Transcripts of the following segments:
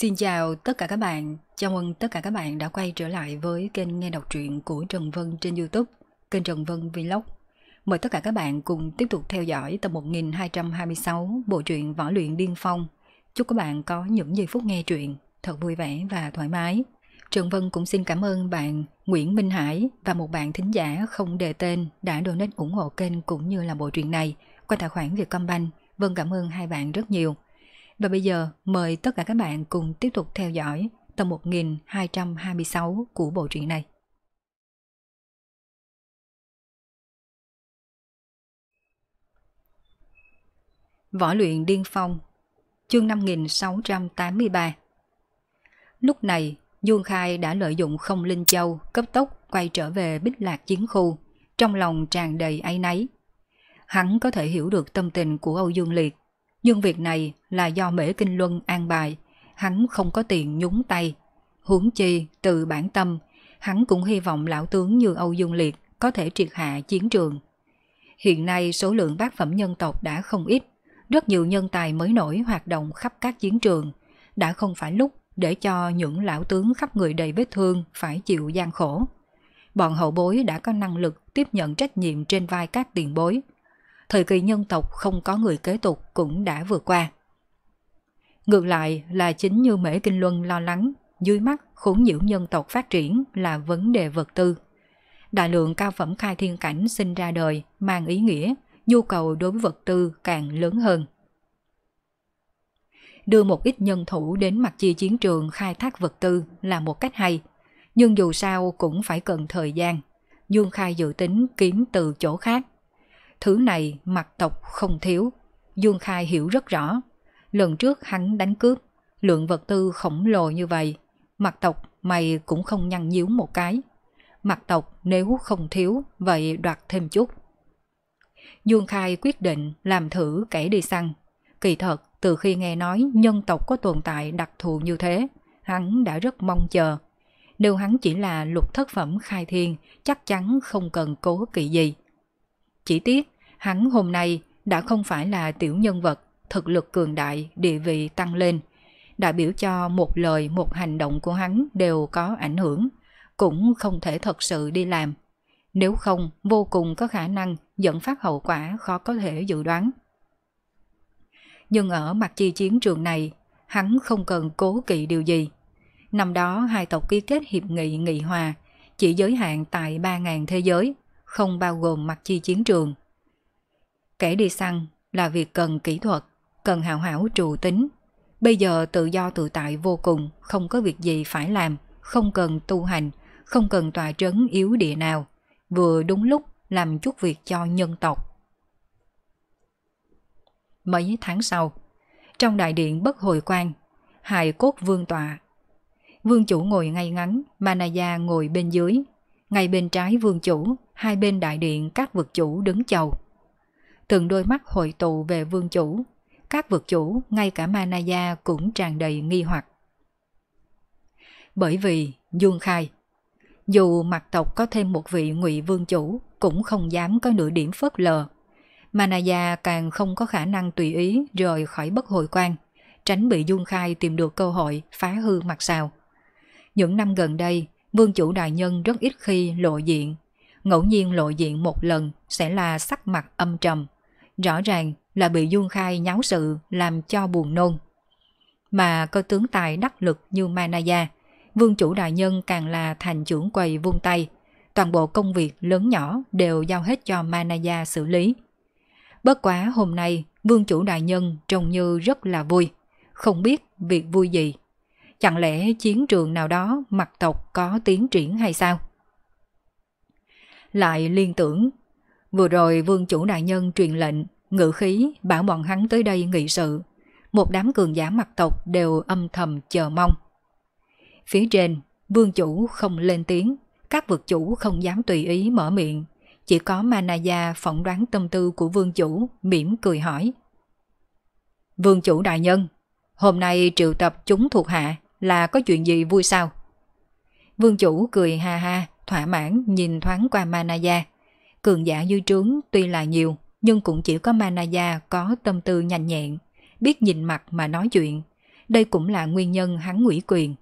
Xin chào tất cả các bạn, chào mừng tất cả các bạn đã quay trở lại với kênh nghe đọc truyện của Trần Vân trên Youtube, kênh Trần Vân Vlog. Mời tất cả các bạn cùng tiếp tục theo dõi tập 1226 bộ truyện Võ Luyện Điên Phong. Chúc các bạn có những giây phút nghe truyện thật vui vẻ và thoải mái. Trần Vân cũng xin cảm ơn bạn Nguyễn Minh Hải và một bạn thính giả không đề tên đã donate ủng hộ kênh cũng như là bộ truyện này qua tài khoản Vietcombank. Vân cảm ơn hai bạn rất nhiều. Và bây giờ mời tất cả các bạn cùng tiếp tục theo dõi tập 1226 của bộ truyện này. Võ luyện điên phong Chương 5683 Lúc này, Dương Khai đã lợi dụng không linh châu cấp tốc quay trở về bích lạc chiến khu, trong lòng tràn đầy áy náy. Hắn có thể hiểu được tâm tình của Âu Dương Liệt nhưng việc này là do Mễ Kinh Luân an bài, hắn không có tiền nhúng tay. Huống chi, từ bản tâm, hắn cũng hy vọng lão tướng như Âu Dương Liệt có thể triệt hạ chiến trường. Hiện nay số lượng bác phẩm nhân tộc đã không ít, rất nhiều nhân tài mới nổi hoạt động khắp các chiến trường, đã không phải lúc để cho những lão tướng khắp người đầy vết thương phải chịu gian khổ. Bọn hậu bối đã có năng lực tiếp nhận trách nhiệm trên vai các tiền bối – thời kỳ nhân tộc không có người kế tục cũng đã vượt qua. Ngược lại là chính như Mễ Kinh Luân lo lắng, dưới mắt khốn nhiễu nhân tộc phát triển là vấn đề vật tư. Đại lượng cao phẩm khai thiên cảnh sinh ra đời mang ý nghĩa nhu cầu đối với vật tư càng lớn hơn. Đưa một ít nhân thủ đến mặt chi chiến trường khai thác vật tư là một cách hay, nhưng dù sao cũng phải cần thời gian. Dương Khai dự tính kiếm từ chỗ khác Thứ này mặt tộc không thiếu. Dương Khai hiểu rất rõ. Lần trước hắn đánh cướp, lượng vật tư khổng lồ như vậy. Mặt tộc mày cũng không nhăn nhíu một cái. Mặt tộc nếu không thiếu, vậy đoạt thêm chút. Dương Khai quyết định làm thử kẻ đi săn. Kỳ thật, từ khi nghe nói nhân tộc có tồn tại đặc thù như thế, hắn đã rất mong chờ. Nếu hắn chỉ là lục thất phẩm khai thiên, chắc chắn không cần cố kỵ gì. Chỉ tiếc, Hắn hôm nay đã không phải là tiểu nhân vật, thực lực cường đại, địa vị tăng lên. Đại biểu cho một lời một hành động của hắn đều có ảnh hưởng, cũng không thể thật sự đi làm. Nếu không, vô cùng có khả năng dẫn phát hậu quả khó có thể dự đoán. Nhưng ở mặt chi chiến trường này, hắn không cần cố kỵ điều gì. Năm đó hai tộc ký kết hiệp nghị nghị hòa, chỉ giới hạn tại 3.000 thế giới, không bao gồm mặt chi chiến trường kẻ đi săn là việc cần kỹ thuật, cần hào hảo trụ tính. Bây giờ tự do tự tại vô cùng, không có việc gì phải làm, không cần tu hành, không cần tòa trấn yếu địa nào. Vừa đúng lúc làm chút việc cho nhân tộc. Mấy tháng sau, trong đại điện bất hồi quan, hài cốt vương tọa. Vương chủ ngồi ngay ngắn, Manaya ngồi bên dưới. Ngay bên trái vương chủ, hai bên đại điện các vực chủ đứng chầu từng đôi mắt hội tụ về vương chủ. Các vực chủ, ngay cả Manaya cũng tràn đầy nghi hoặc. Bởi vì, Dương khai, dù mặt tộc có thêm một vị ngụy vương chủ cũng không dám có nửa điểm phớt lờ. Manaya càng không có khả năng tùy ý rời khỏi bất hồi quan, tránh bị Dung Khai tìm được cơ hội phá hư mặt sào. Những năm gần đây, vương chủ đại nhân rất ít khi lộ diện. Ngẫu nhiên lộ diện một lần sẽ là sắc mặt âm trầm, rõ ràng là bị Dương Khai nháo sự làm cho buồn nôn. Mà có tướng tài đắc lực như Manaya, vương chủ đại nhân càng là thành trưởng quầy vung tay, toàn bộ công việc lớn nhỏ đều giao hết cho Manaya xử lý. Bất quá hôm nay, vương chủ đại nhân trông như rất là vui, không biết việc vui gì. Chẳng lẽ chiến trường nào đó mặt tộc có tiến triển hay sao? Lại liên tưởng, vừa rồi vương chủ đại nhân truyền lệnh ngữ khí bảo bọn hắn tới đây nghị sự. Một đám cường giả mặt tộc đều âm thầm chờ mong. Phía trên, vương chủ không lên tiếng, các vực chủ không dám tùy ý mở miệng. Chỉ có Manaya phỏng đoán tâm tư của vương chủ, mỉm cười hỏi. Vương chủ đại nhân, hôm nay triệu tập chúng thuộc hạ là có chuyện gì vui sao? Vương chủ cười ha ha, thỏa mãn nhìn thoáng qua Manaya. Cường giả dư trướng tuy là nhiều, nhưng cũng chỉ có Manaya có tâm tư nhanh nhẹn, biết nhìn mặt mà nói chuyện. Đây cũng là nguyên nhân hắn ngụy quyền.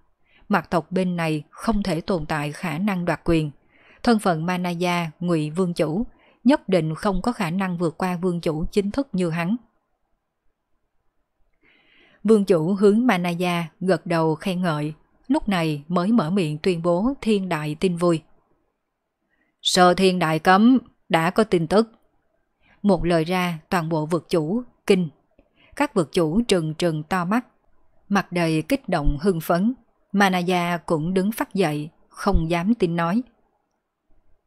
Mặt tộc bên này không thể tồn tại khả năng đoạt quyền. Thân phận Manaya, ngụy vương chủ, nhất định không có khả năng vượt qua vương chủ chính thức như hắn. Vương chủ hướng Manaya gật đầu khen ngợi, lúc này mới mở miệng tuyên bố thiên đại tin vui. Sở thiên đại cấm, đã có tin tức một lời ra toàn bộ vực chủ, kinh. Các vực chủ trừng trừng to mắt. Mặt đầy kích động hưng phấn. Manaya cũng đứng phát dậy, không dám tin nói.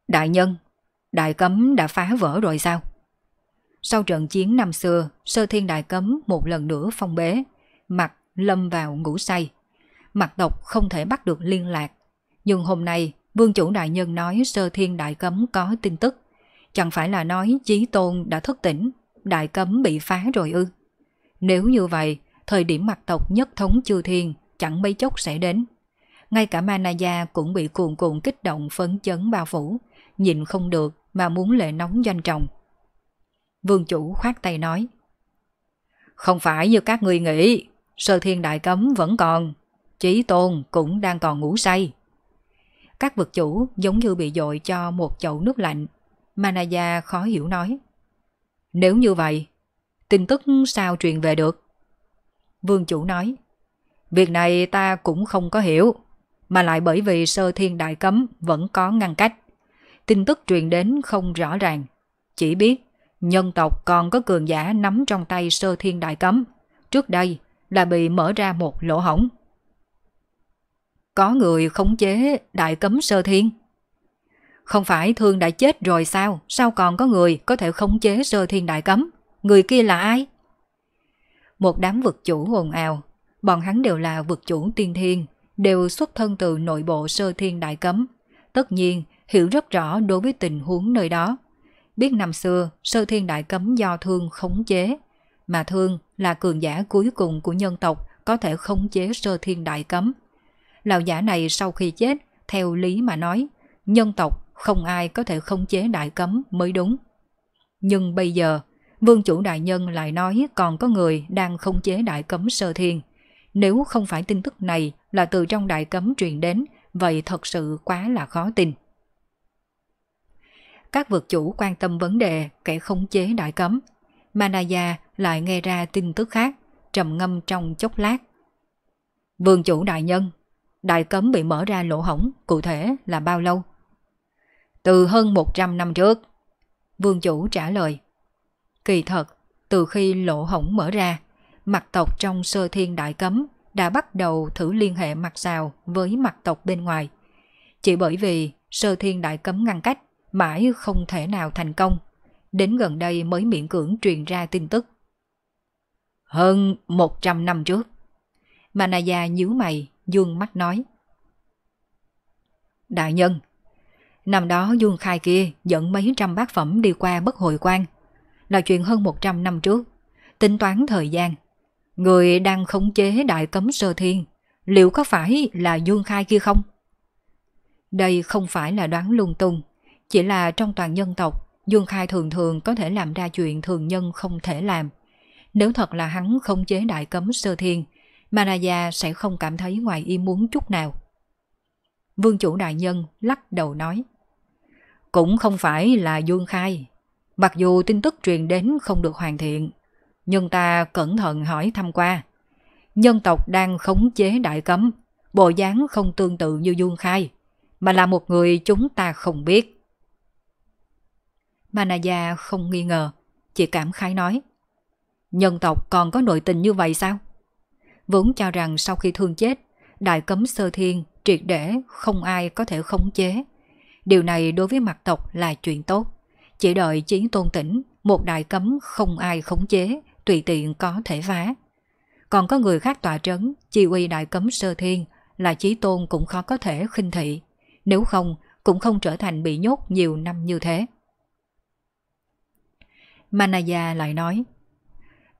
Đại nhân, đại cấm đã phá vỡ rồi sao? Sau trận chiến năm xưa, sơ thiên đại cấm một lần nữa phong bế, mặt lâm vào ngủ say. Mặt độc không thể bắt được liên lạc. Nhưng hôm nay, vương chủ đại nhân nói sơ thiên đại cấm có tin tức. Chẳng phải là nói Chí Tôn đã thức tỉnh, đại cấm bị phá rồi ư. Nếu như vậy, thời điểm mặt tộc nhất thống chư thiên chẳng mấy chốc sẽ đến. Ngay cả Manaya cũng bị cuồn cuộn kích động phấn chấn bao phủ, nhìn không được mà muốn lệ nóng danh trọng. Vương chủ khoát tay nói. Không phải như các người nghĩ, sơ thiên đại cấm vẫn còn, chí tôn cũng đang còn ngủ say. Các vực chủ giống như bị dội cho một chậu nước lạnh, Manaya khó hiểu nói. Nếu như vậy, tin tức sao truyền về được? Vương chủ nói. Việc này ta cũng không có hiểu, mà lại bởi vì sơ thiên đại cấm vẫn có ngăn cách. Tin tức truyền đến không rõ ràng, chỉ biết nhân tộc còn có cường giả nắm trong tay sơ thiên đại cấm. Trước đây là bị mở ra một lỗ hổng. Có người khống chế đại cấm sơ thiên. Không phải thương đã chết rồi sao? Sao còn có người có thể khống chế sơ thiên đại cấm? Người kia là ai? Một đám vực chủ ồn ào. Bọn hắn đều là vực chủ tiên thiên, đều xuất thân từ nội bộ sơ thiên đại cấm. Tất nhiên, hiểu rất rõ đối với tình huống nơi đó. Biết năm xưa, sơ thiên đại cấm do thương khống chế. Mà thương là cường giả cuối cùng của nhân tộc có thể khống chế sơ thiên đại cấm. Lão giả này sau khi chết, theo lý mà nói, nhân tộc không ai có thể khống chế đại cấm mới đúng. Nhưng bây giờ, vương chủ đại nhân lại nói còn có người đang khống chế đại cấm sơ thiên. Nếu không phải tin tức này là từ trong đại cấm truyền đến, vậy thật sự quá là khó tin. Các vực chủ quan tâm vấn đề kẻ khống chế đại cấm. Manaya lại nghe ra tin tức khác, trầm ngâm trong chốc lát. Vương chủ đại nhân, đại cấm bị mở ra lỗ hổng, cụ thể là bao lâu? từ hơn 100 năm trước. Vương chủ trả lời. Kỳ thật, từ khi lỗ hổng mở ra, mặt tộc trong sơ thiên đại cấm đã bắt đầu thử liên hệ mặt xào với mặt tộc bên ngoài. Chỉ bởi vì sơ thiên đại cấm ngăn cách mãi không thể nào thành công, đến gần đây mới miễn cưỡng truyền ra tin tức. Hơn 100 năm trước, Manaya nhíu mày, dương mắt nói. Đại nhân, Năm đó Dương Khai kia dẫn mấy trăm bác phẩm đi qua bất hồi quan. Là chuyện hơn 100 năm trước. Tính toán thời gian. Người đang khống chế đại cấm sơ thiên. Liệu có phải là Dương Khai kia không? Đây không phải là đoán lung tung. Chỉ là trong toàn nhân tộc, Dương Khai thường thường có thể làm ra chuyện thường nhân không thể làm. Nếu thật là hắn khống chế đại cấm sơ thiên, Manaya sẽ không cảm thấy ngoài ý muốn chút nào. Vương chủ đại nhân lắc đầu nói cũng không phải là Dương Khai. Mặc dù tin tức truyền đến không được hoàn thiện, nhưng ta cẩn thận hỏi thăm qua. Nhân tộc đang khống chế đại cấm, bộ dáng không tương tự như Dương Khai, mà là một người chúng ta không biết. Manaya không nghi ngờ, chỉ cảm khái nói. Nhân tộc còn có nội tình như vậy sao? Vốn cho rằng sau khi thương chết, đại cấm sơ thiên triệt để không ai có thể khống chế Điều này đối với mặt tộc là chuyện tốt. Chỉ đợi chiến tôn tỉnh, một đại cấm không ai khống chế, tùy tiện có thể phá. Còn có người khác tòa trấn, chỉ uy đại cấm sơ thiên, là chí tôn cũng khó có thể khinh thị. Nếu không, cũng không trở thành bị nhốt nhiều năm như thế. Manaya lại nói,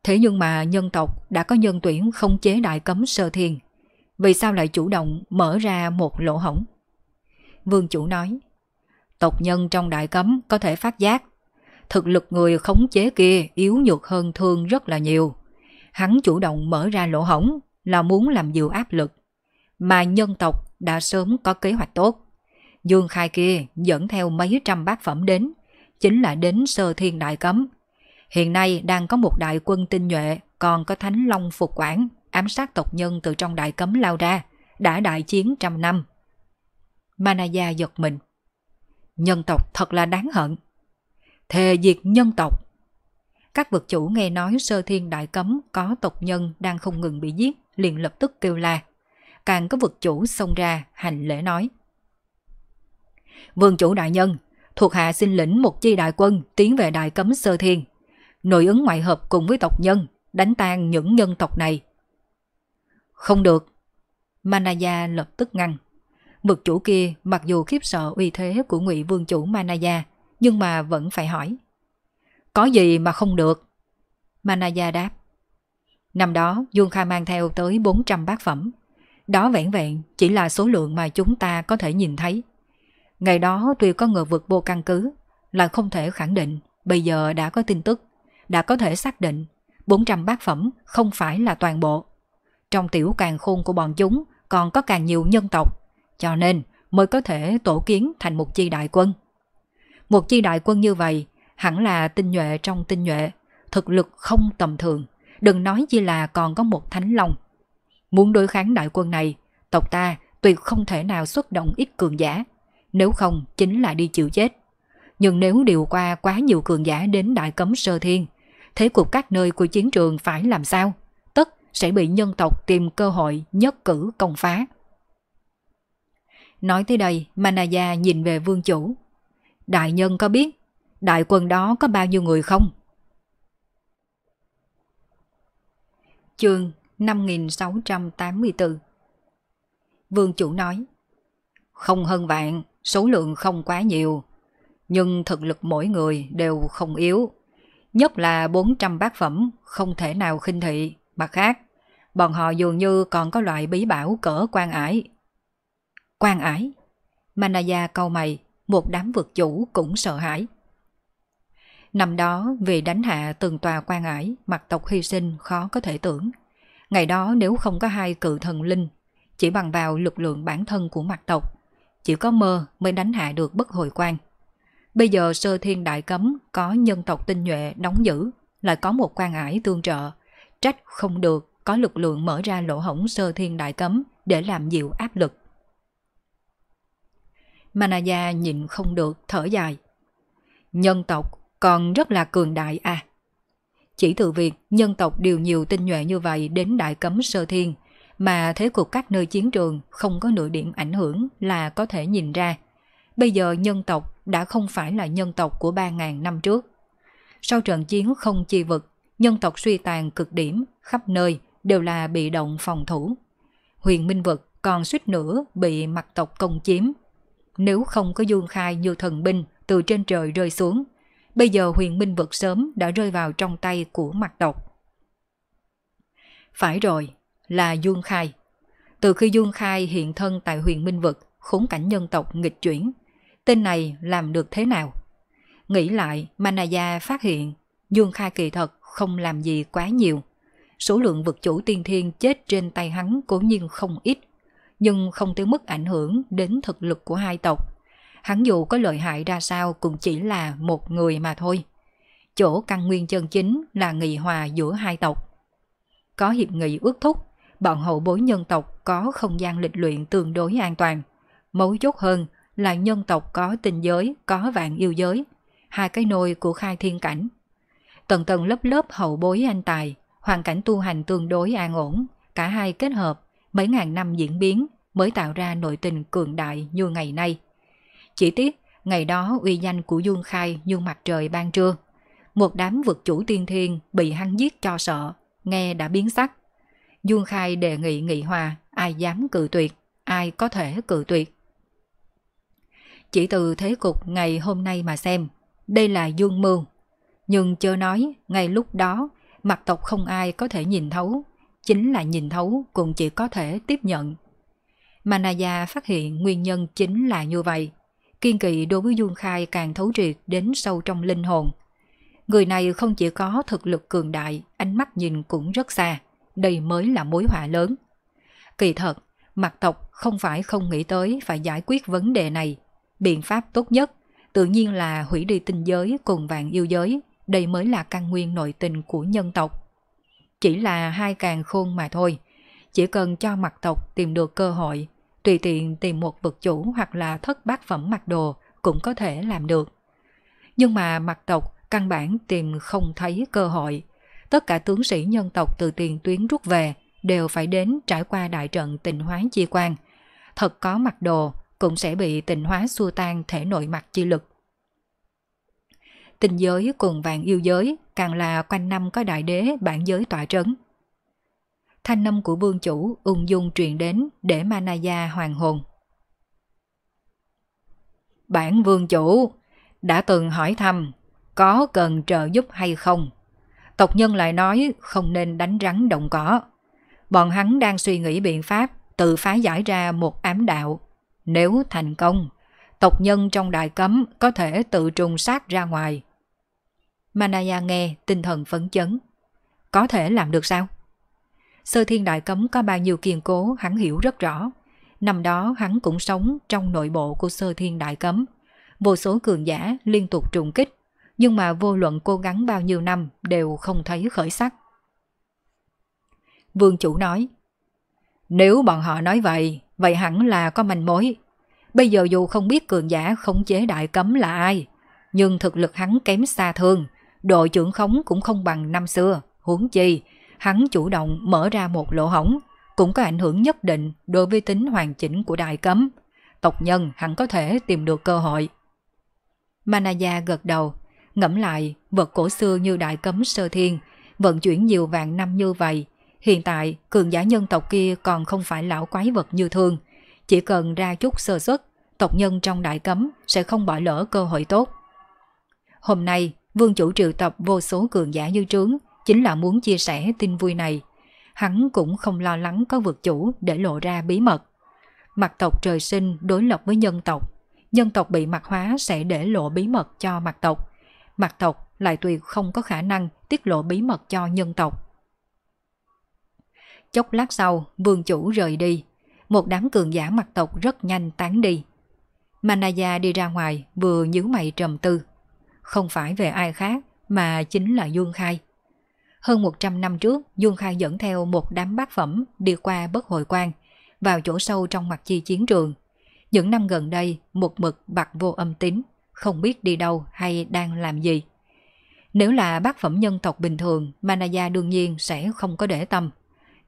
Thế nhưng mà nhân tộc đã có nhân tuyển không chế đại cấm sơ thiên. Vì sao lại chủ động mở ra một lỗ hổng? Vương chủ nói, tộc nhân trong đại cấm có thể phát giác. Thực lực người khống chế kia yếu nhược hơn thương rất là nhiều. Hắn chủ động mở ra lỗ hổng là muốn làm dịu áp lực. Mà nhân tộc đã sớm có kế hoạch tốt. Dương Khai kia dẫn theo mấy trăm bác phẩm đến, chính là đến sơ thiên đại cấm. Hiện nay đang có một đại quân tinh nhuệ, còn có thánh long phục quản, ám sát tộc nhân từ trong đại cấm lao ra, đã đại chiến trăm năm. Manaya giật mình. Nhân tộc thật là đáng hận. Thề diệt nhân tộc. Các vực chủ nghe nói sơ thiên đại cấm có tộc nhân đang không ngừng bị giết, liền lập tức kêu la. Càng có vực chủ xông ra hành lễ nói. Vương chủ đại nhân, thuộc hạ xin lĩnh một chi đại quân tiến về đại cấm sơ thiên. Nội ứng ngoại hợp cùng với tộc nhân, đánh tan những nhân tộc này. Không được. Manaya lập tức ngăn. Mực chủ kia mặc dù khiếp sợ uy thế của ngụy vương chủ Manaya, nhưng mà vẫn phải hỏi. Có gì mà không được? Manaya đáp. Năm đó, Dương Kha mang theo tới 400 bát phẩm. Đó vẹn vẹn chỉ là số lượng mà chúng ta có thể nhìn thấy. Ngày đó tuy có ngờ vượt vô căn cứ, là không thể khẳng định, bây giờ đã có tin tức, đã có thể xác định 400 bát phẩm không phải là toàn bộ. Trong tiểu càng khôn của bọn chúng còn có càng nhiều nhân tộc, cho nên mới có thể tổ kiến thành một chi đại quân. Một chi đại quân như vậy hẳn là tinh nhuệ trong tinh nhuệ, thực lực không tầm thường, đừng nói chi là còn có một thánh long. Muốn đối kháng đại quân này, tộc ta tuyệt không thể nào xuất động ít cường giả, nếu không chính là đi chịu chết. Nhưng nếu điều qua quá nhiều cường giả đến đại cấm sơ thiên, thế cuộc các nơi của chiến trường phải làm sao? Tất sẽ bị nhân tộc tìm cơ hội nhất cử công phá. Nói tới đây, Manaya nhìn về vương chủ. Đại nhân có biết, đại quân đó có bao nhiêu người không? Chương 5684 Vương chủ nói Không hơn vạn, số lượng không quá nhiều Nhưng thực lực mỗi người đều không yếu Nhất là 400 bát phẩm không thể nào khinh thị Mặt khác, bọn họ dường như còn có loại bí bảo cỡ quan ải quan ái. Manaya cau mày, một đám vực chủ cũng sợ hãi. Năm đó vì đánh hạ từng tòa quan ải, mặt tộc hy sinh khó có thể tưởng. Ngày đó nếu không có hai cự thần linh, chỉ bằng vào lực lượng bản thân của mặt tộc, chỉ có mơ mới đánh hạ được bất hồi quan. Bây giờ sơ thiên đại cấm có nhân tộc tinh nhuệ đóng giữ, lại có một quan ải tương trợ, trách không được có lực lượng mở ra lỗ hổng sơ thiên đại cấm để làm dịu áp lực. Manaya nhìn không được thở dài. Nhân tộc còn rất là cường đại à. Chỉ từ việc nhân tộc điều nhiều tinh nhuệ như vậy đến đại cấm sơ thiên mà thế cục các nơi chiến trường không có nửa điểm ảnh hưởng là có thể nhìn ra. Bây giờ nhân tộc đã không phải là nhân tộc của 3.000 năm trước. Sau trận chiến không chi vực, nhân tộc suy tàn cực điểm, khắp nơi đều là bị động phòng thủ. Huyền Minh Vực còn suýt nữa bị mặt tộc công chiếm, nếu không có Dương Khai như thần binh từ trên trời rơi xuống, bây giờ huyền minh vực sớm đã rơi vào trong tay của mặt Độc. Phải rồi, là Dương Khai. Từ khi Dương Khai hiện thân tại huyền minh vực, khốn cảnh nhân tộc nghịch chuyển, tên này làm được thế nào? Nghĩ lại, Manaya phát hiện Dương Khai kỳ thật không làm gì quá nhiều. Số lượng vực chủ tiên thiên chết trên tay hắn cố nhiên không ít, nhưng không tới mức ảnh hưởng đến thực lực của hai tộc. Hắn dù có lợi hại ra sao cũng chỉ là một người mà thôi. Chỗ căn nguyên chân chính là nghị hòa giữa hai tộc. Có hiệp nghị ước thúc, bọn hậu bối nhân tộc có không gian lịch luyện tương đối an toàn. Mấu chốt hơn là nhân tộc có tình giới, có vạn yêu giới, hai cái nôi của khai thiên cảnh. Tầng tầng lớp lớp hậu bối anh tài, hoàn cảnh tu hành tương đối an ổn, cả hai kết hợp mấy ngàn năm diễn biến mới tạo ra nội tình cường đại như ngày nay. Chỉ tiếc, ngày đó uy danh của Dương Khai như mặt trời ban trưa. Một đám vực chủ tiên thiên bị hắn giết cho sợ, nghe đã biến sắc. Dương Khai đề nghị nghị hòa, ai dám cự tuyệt, ai có thể cự tuyệt. Chỉ từ thế cục ngày hôm nay mà xem, đây là Dương Mưu. Nhưng chưa nói, ngay lúc đó, mặt tộc không ai có thể nhìn thấu chính là nhìn thấu cũng chỉ có thể tiếp nhận. Manaya phát hiện nguyên nhân chính là như vậy. Kiên kỵ đối với Dương Khai càng thấu triệt đến sâu trong linh hồn. Người này không chỉ có thực lực cường đại, ánh mắt nhìn cũng rất xa. Đây mới là mối họa lớn. Kỳ thật, mặt tộc không phải không nghĩ tới phải giải quyết vấn đề này. Biện pháp tốt nhất tự nhiên là hủy đi tinh giới cùng vạn yêu giới. Đây mới là căn nguyên nội tình của nhân tộc chỉ là hai càng khôn mà thôi. Chỉ cần cho mặt tộc tìm được cơ hội, tùy tiện tìm một vật chủ hoặc là thất bát phẩm mặc đồ cũng có thể làm được. Nhưng mà mặt tộc căn bản tìm không thấy cơ hội. Tất cả tướng sĩ nhân tộc từ tiền tuyến rút về đều phải đến trải qua đại trận tình hóa chi quan. Thật có mặc đồ cũng sẽ bị tình hóa xua tan thể nội mặt chi lực tinh giới cùng vạn yêu giới càng là quanh năm có đại đế bản giới tỏa trấn. Thanh âm của vương chủ ung dung truyền đến để Manaya hoàng hồn. Bản vương chủ đã từng hỏi thăm có cần trợ giúp hay không. Tộc nhân lại nói không nên đánh rắn động cỏ. Bọn hắn đang suy nghĩ biện pháp tự phá giải ra một ám đạo. Nếu thành công, tộc nhân trong đại cấm có thể tự trùng sát ra ngoài, Manaya nghe tinh thần phấn chấn. Có thể làm được sao? Sơ thiên đại cấm có bao nhiêu kiên cố hắn hiểu rất rõ. Năm đó hắn cũng sống trong nội bộ của sơ thiên đại cấm. Vô số cường giả liên tục trùng kích, nhưng mà vô luận cố gắng bao nhiêu năm đều không thấy khởi sắc. Vương chủ nói, nếu bọn họ nói vậy, vậy hẳn là có manh mối. Bây giờ dù không biết cường giả khống chế đại cấm là ai, nhưng thực lực hắn kém xa thường. Độ trưởng khống cũng không bằng năm xưa, huống chi, hắn chủ động mở ra một lỗ hổng, cũng có ảnh hưởng nhất định đối với tính hoàn chỉnh của đại cấm. Tộc nhân hẳn có thể tìm được cơ hội. Manaya gật đầu, ngẫm lại, vật cổ xưa như đại cấm sơ thiên, vận chuyển nhiều vạn năm như vậy. Hiện tại, cường giả nhân tộc kia còn không phải lão quái vật như thường. Chỉ cần ra chút sơ xuất, tộc nhân trong đại cấm sẽ không bỏ lỡ cơ hội tốt. Hôm nay, Vương chủ triệu tập vô số cường giả như trướng, chính là muốn chia sẻ tin vui này. Hắn cũng không lo lắng có vực chủ để lộ ra bí mật. Mặt tộc trời sinh đối lập với nhân tộc. Nhân tộc bị mặt hóa sẽ để lộ bí mật cho mặt tộc. Mặt tộc lại tuyệt không có khả năng tiết lộ bí mật cho nhân tộc. Chốc lát sau, vương chủ rời đi. Một đám cường giả mặt tộc rất nhanh tán đi. Manaya đi ra ngoài, vừa nhíu mày trầm tư không phải về ai khác mà chính là Dương Khai. Hơn 100 năm trước, Dương Khai dẫn theo một đám bác phẩm đi qua bất hồi quan, vào chỗ sâu trong mặt chi chiến trường. Những năm gần đây, một mực bạc vô âm tín, không biết đi đâu hay đang làm gì. Nếu là bác phẩm nhân tộc bình thường, Manaya đương nhiên sẽ không có để tâm.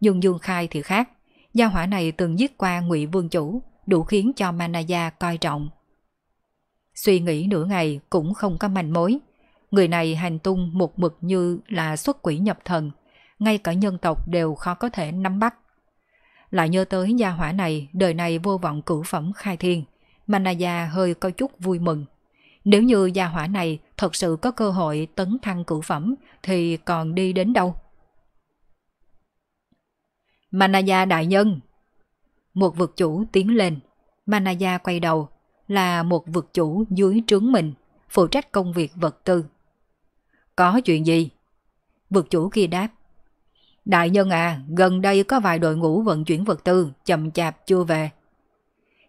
Nhưng Dương Khai thì khác, gia hỏa này từng giết qua ngụy Vương Chủ, đủ khiến cho Manaya coi trọng Suy nghĩ nửa ngày cũng không có manh mối. Người này hành tung một mực như là xuất quỷ nhập thần. Ngay cả nhân tộc đều khó có thể nắm bắt. Lại nhớ tới gia hỏa này, đời này vô vọng cử phẩm khai thiên. Manaya hơi có chút vui mừng. Nếu như gia hỏa này thật sự có cơ hội tấn thăng cử phẩm thì còn đi đến đâu? Manaya đại nhân! Một vực chủ tiến lên. Manaya quay đầu, là một vực chủ dưới trướng mình, phụ trách công việc vật tư. Có chuyện gì? Vực chủ kia đáp. Đại nhân à, gần đây có vài đội ngũ vận chuyển vật tư, chậm chạp chưa về.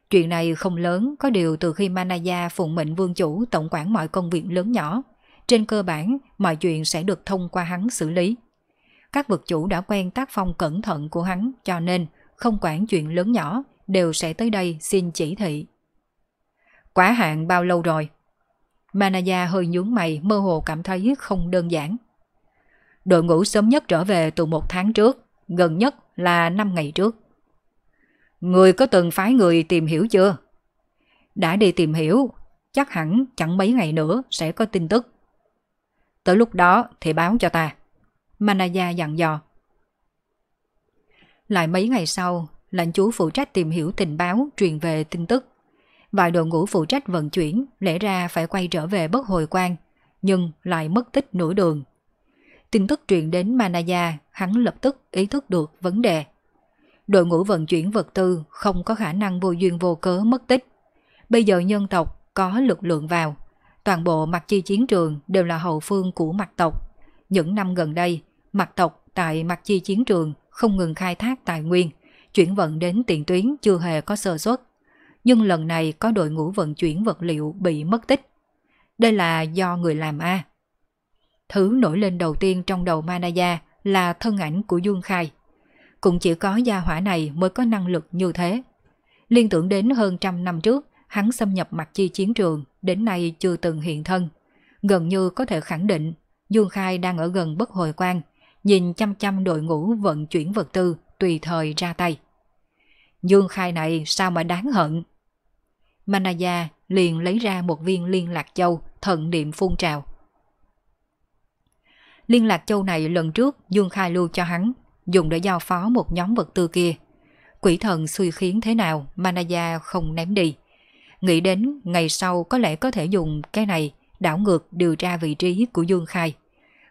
Chuyện này không lớn, có điều từ khi Manaya phụng mệnh vương chủ tổng quản mọi công việc lớn nhỏ, trên cơ bản mọi chuyện sẽ được thông qua hắn xử lý. Các vực chủ đã quen tác phong cẩn thận của hắn cho nên không quản chuyện lớn nhỏ đều sẽ tới đây xin chỉ thị. Quá hạn bao lâu rồi? Manaya hơi nhướng mày mơ hồ cảm thấy không đơn giản. Đội ngũ sớm nhất trở về từ một tháng trước, gần nhất là năm ngày trước. Người có từng phái người tìm hiểu chưa? Đã đi tìm hiểu, chắc hẳn chẳng mấy ngày nữa sẽ có tin tức. Tới lúc đó thì báo cho ta. Manaya dặn dò. Lại mấy ngày sau, lãnh chúa phụ trách tìm hiểu tình báo truyền về tin tức và đội ngũ phụ trách vận chuyển lẽ ra phải quay trở về bất hồi quan, nhưng lại mất tích nửa đường. Tin tức truyền đến Manaya, hắn lập tức ý thức được vấn đề. Đội ngũ vận chuyển vật tư không có khả năng vô duyên vô cớ mất tích. Bây giờ nhân tộc có lực lượng vào. Toàn bộ mặt chi chiến trường đều là hậu phương của mặt tộc. Những năm gần đây, mặt tộc tại mặt chi chiến trường không ngừng khai thác tài nguyên, chuyển vận đến tiền tuyến chưa hề có sơ suất nhưng lần này có đội ngũ vận chuyển vật liệu bị mất tích. Đây là do người làm A. Thứ nổi lên đầu tiên trong đầu Manaya là thân ảnh của Dương Khai. Cũng chỉ có gia hỏa này mới có năng lực như thế. Liên tưởng đến hơn trăm năm trước, hắn xâm nhập mặt chi chiến trường, đến nay chưa từng hiện thân. Gần như có thể khẳng định, Dương Khai đang ở gần bất hồi quan, nhìn chăm chăm đội ngũ vận chuyển vật tư, tùy thời ra tay. Dương Khai này sao mà đáng hận, Manaya liền lấy ra một viên liên lạc châu, thận niệm phun trào. Liên lạc châu này lần trước Dương Khai lưu cho hắn, dùng để giao phó một nhóm vật tư kia. Quỷ thần suy khiến thế nào Manaya không ném đi. Nghĩ đến ngày sau có lẽ có thể dùng cái này đảo ngược điều tra vị trí của Dương Khai.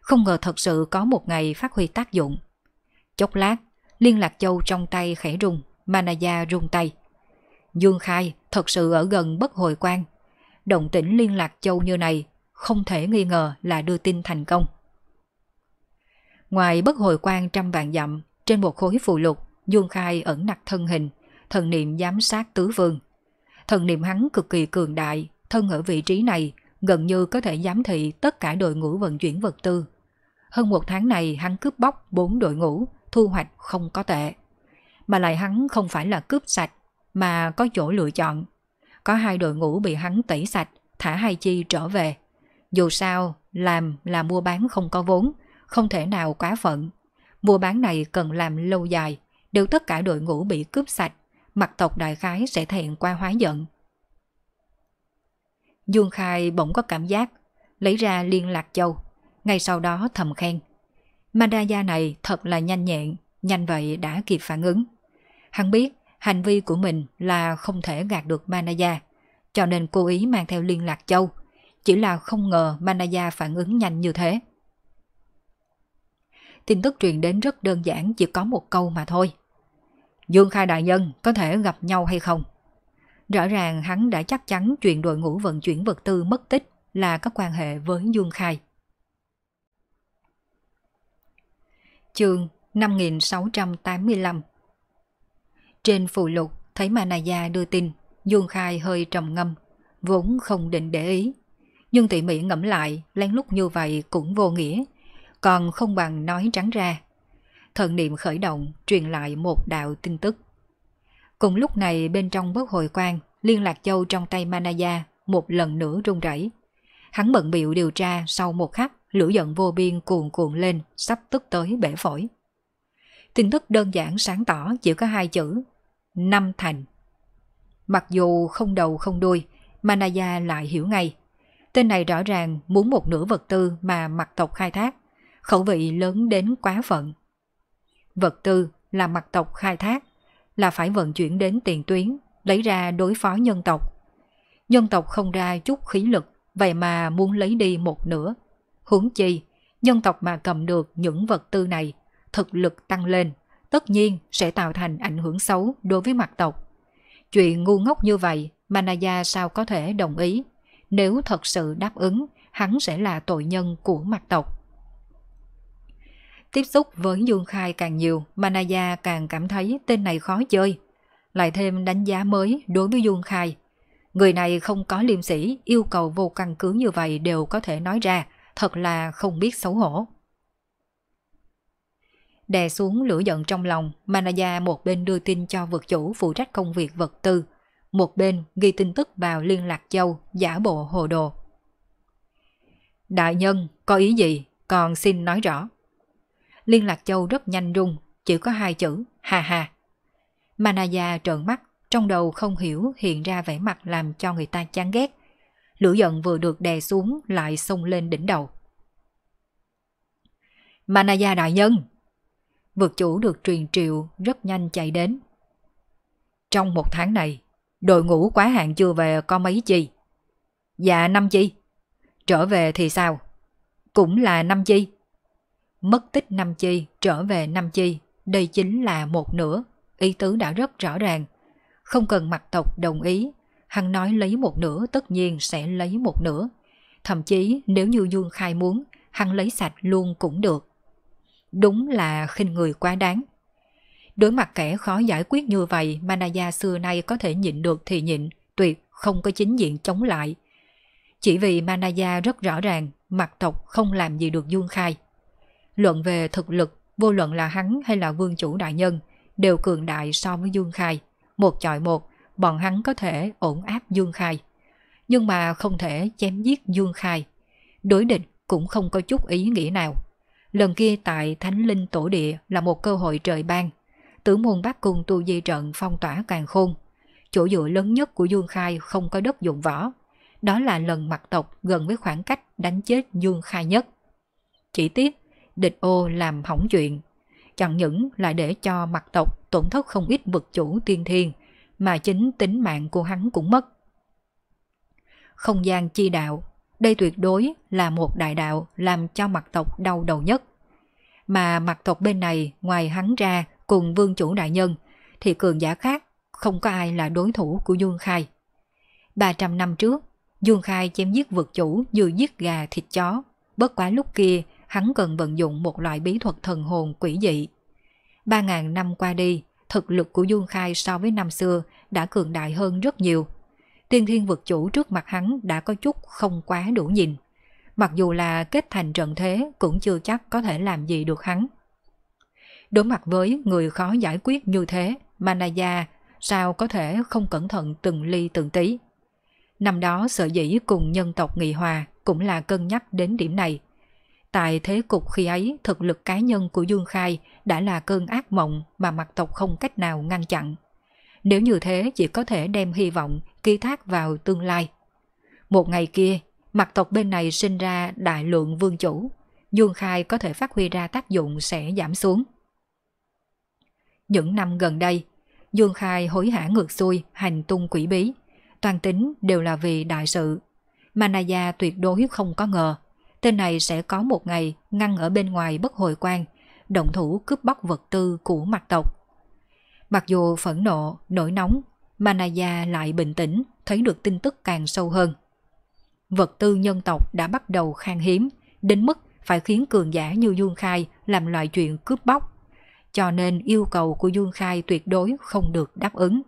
Không ngờ thật sự có một ngày phát huy tác dụng. Chốc lát, liên lạc châu trong tay khẽ rung, Manaya rung tay. Dương Khai thật sự ở gần bất hồi quan. Động tĩnh liên lạc châu như này không thể nghi ngờ là đưa tin thành công. Ngoài bất hồi quan trăm vạn dặm, trên một khối phù lục, Dương Khai ẩn nặc thân hình, thần niệm giám sát tứ vương. Thần niệm hắn cực kỳ cường đại, thân ở vị trí này gần như có thể giám thị tất cả đội ngũ vận chuyển vật tư. Hơn một tháng này hắn cướp bóc bốn đội ngũ, thu hoạch không có tệ. Mà lại hắn không phải là cướp sạch, mà có chỗ lựa chọn. Có hai đội ngũ bị hắn tẩy sạch, thả hai chi trở về. Dù sao, làm là mua bán không có vốn, không thể nào quá phận. Mua bán này cần làm lâu dài, đều tất cả đội ngũ bị cướp sạch, mặt tộc đại khái sẽ thẹn qua hóa giận. Dương Khai bỗng có cảm giác, lấy ra liên lạc châu, ngay sau đó thầm khen. Madaya này thật là nhanh nhẹn, nhanh vậy đã kịp phản ứng. Hắn biết hành vi của mình là không thể gạt được Manaya, cho nên cố ý mang theo liên lạc châu. Chỉ là không ngờ Manaya phản ứng nhanh như thế. Tin tức truyền đến rất đơn giản chỉ có một câu mà thôi. Dương Khai Đại Nhân có thể gặp nhau hay không? Rõ ràng hắn đã chắc chắn chuyện đội ngũ vận chuyển vật tư mất tích là có quan hệ với Dương Khai. Chương 5685 trên phụ lục, thấy Manaya đưa tin, Dương Khai hơi trầm ngâm, vốn không định để ý. Nhưng tỉ mỉ ngẫm lại, lén lút như vậy cũng vô nghĩa, còn không bằng nói trắng ra. Thần niệm khởi động, truyền lại một đạo tin tức. Cùng lúc này bên trong bất hồi quan, liên lạc châu trong tay Manaya một lần nữa rung rẩy. Hắn bận bịu điều tra sau một khắc, lửa giận vô biên cuồn cuộn lên, sắp tức tới bể phổi. Tin tức đơn giản sáng tỏ chỉ có hai chữ, năm thành. Mặc dù không đầu không đuôi, Manaya lại hiểu ngay. Tên này rõ ràng muốn một nửa vật tư mà mặt tộc khai thác, khẩu vị lớn đến quá phận. Vật tư là mặt tộc khai thác, là phải vận chuyển đến tiền tuyến, lấy ra đối phó nhân tộc. Nhân tộc không ra chút khí lực, vậy mà muốn lấy đi một nửa. Huống chi, nhân tộc mà cầm được những vật tư này, thực lực tăng lên tất nhiên sẽ tạo thành ảnh hưởng xấu đối với mặt tộc. Chuyện ngu ngốc như vậy, Manaya sao có thể đồng ý? Nếu thật sự đáp ứng, hắn sẽ là tội nhân của mặt tộc. Tiếp xúc với Dương Khai càng nhiều, Manaya càng cảm thấy tên này khó chơi. Lại thêm đánh giá mới đối với Dương Khai. Người này không có liêm sĩ, yêu cầu vô căn cứ như vậy đều có thể nói ra, thật là không biết xấu hổ. Đè xuống lửa giận trong lòng, Manaya một bên đưa tin cho vật chủ phụ trách công việc vật tư, một bên ghi tin tức vào liên lạc châu, giả bộ hồ đồ. Đại nhân, có ý gì? Còn xin nói rõ. Liên lạc châu rất nhanh rung, chỉ có hai chữ, hà hà. Manaya trợn mắt, trong đầu không hiểu hiện ra vẻ mặt làm cho người ta chán ghét. Lửa giận vừa được đè xuống lại xông lên đỉnh đầu. Manaya đại nhân, vượt chủ được truyền triệu rất nhanh chạy đến. Trong một tháng này, đội ngũ quá hạn chưa về có mấy chi? Dạ năm chi. Trở về thì sao? Cũng là năm chi. Mất tích năm chi, trở về năm chi, đây chính là một nửa, ý tứ đã rất rõ ràng. Không cần mặt tộc đồng ý, hắn nói lấy một nửa tất nhiên sẽ lấy một nửa. Thậm chí nếu như Dương Khai muốn, hắn lấy sạch luôn cũng được. Đúng là khinh người quá đáng. Đối mặt kẻ khó giải quyết như vậy Manaya xưa nay có thể nhịn được thì nhịn, tuyệt không có chính diện chống lại. Chỉ vì Manaya rất rõ ràng mặt tộc không làm gì được Dương Khai. Luận về thực lực, vô luận là hắn hay là vương chủ đại nhân, đều cường đại so với Dương Khai. Một chọi một, bọn hắn có thể ổn áp Dương Khai. Nhưng mà không thể chém giết Dương Khai. Đối địch cũng không có chút ý nghĩa nào. Lần kia tại Thánh Linh Tổ Địa là một cơ hội trời ban. Tử môn Bắc Cung tu di trận phong tỏa càng khôn. Chỗ dựa lớn nhất của Dương Khai không có đất dụng võ. Đó là lần mặt tộc gần với khoảng cách đánh chết Dương Khai nhất. Chỉ tiếc, địch ô làm hỏng chuyện. Chẳng những là để cho mặt tộc tổn thất không ít vực chủ tiên thiên, mà chính tính mạng của hắn cũng mất. Không gian chi đạo đây tuyệt đối là một đại đạo làm cho mặt tộc đau đầu nhất. Mà mặt tộc bên này ngoài hắn ra cùng vương chủ đại nhân thì cường giả khác không có ai là đối thủ của Dương Khai. 300 năm trước, Dương Khai chém giết vực chủ như giết gà thịt chó. Bất quá lúc kia, hắn cần vận dụng một loại bí thuật thần hồn quỷ dị. 3.000 năm qua đi, thực lực của Dương Khai so với năm xưa đã cường đại hơn rất nhiều – tiên thiên vực chủ trước mặt hắn đã có chút không quá đủ nhìn. Mặc dù là kết thành trận thế cũng chưa chắc có thể làm gì được hắn. Đối mặt với người khó giải quyết như thế, Manaya sao có thể không cẩn thận từng ly từng tí. Năm đó sở dĩ cùng nhân tộc nghị hòa cũng là cân nhắc đến điểm này. Tại thế cục khi ấy, thực lực cá nhân của Dương Khai đã là cơn ác mộng mà mặt tộc không cách nào ngăn chặn. Nếu như thế chỉ có thể đem hy vọng ký thác vào tương lai. Một ngày kia, mặt tộc bên này sinh ra đại lượng vương chủ. Dương khai có thể phát huy ra tác dụng sẽ giảm xuống. Những năm gần đây, Dương khai hối hả ngược xuôi, hành tung quỷ bí. Toàn tính đều là vì đại sự. Manaya tuyệt đối không có ngờ. Tên này sẽ có một ngày ngăn ở bên ngoài bất hồi quan, động thủ cướp bóc vật tư của mặt tộc Mặc dù phẫn nộ, nổi nóng, Manaya lại bình tĩnh, thấy được tin tức càng sâu hơn. Vật tư nhân tộc đã bắt đầu khan hiếm, đến mức phải khiến cường giả như Dương Khai làm loại chuyện cướp bóc. Cho nên yêu cầu của Dương Khai tuyệt đối không được đáp ứng.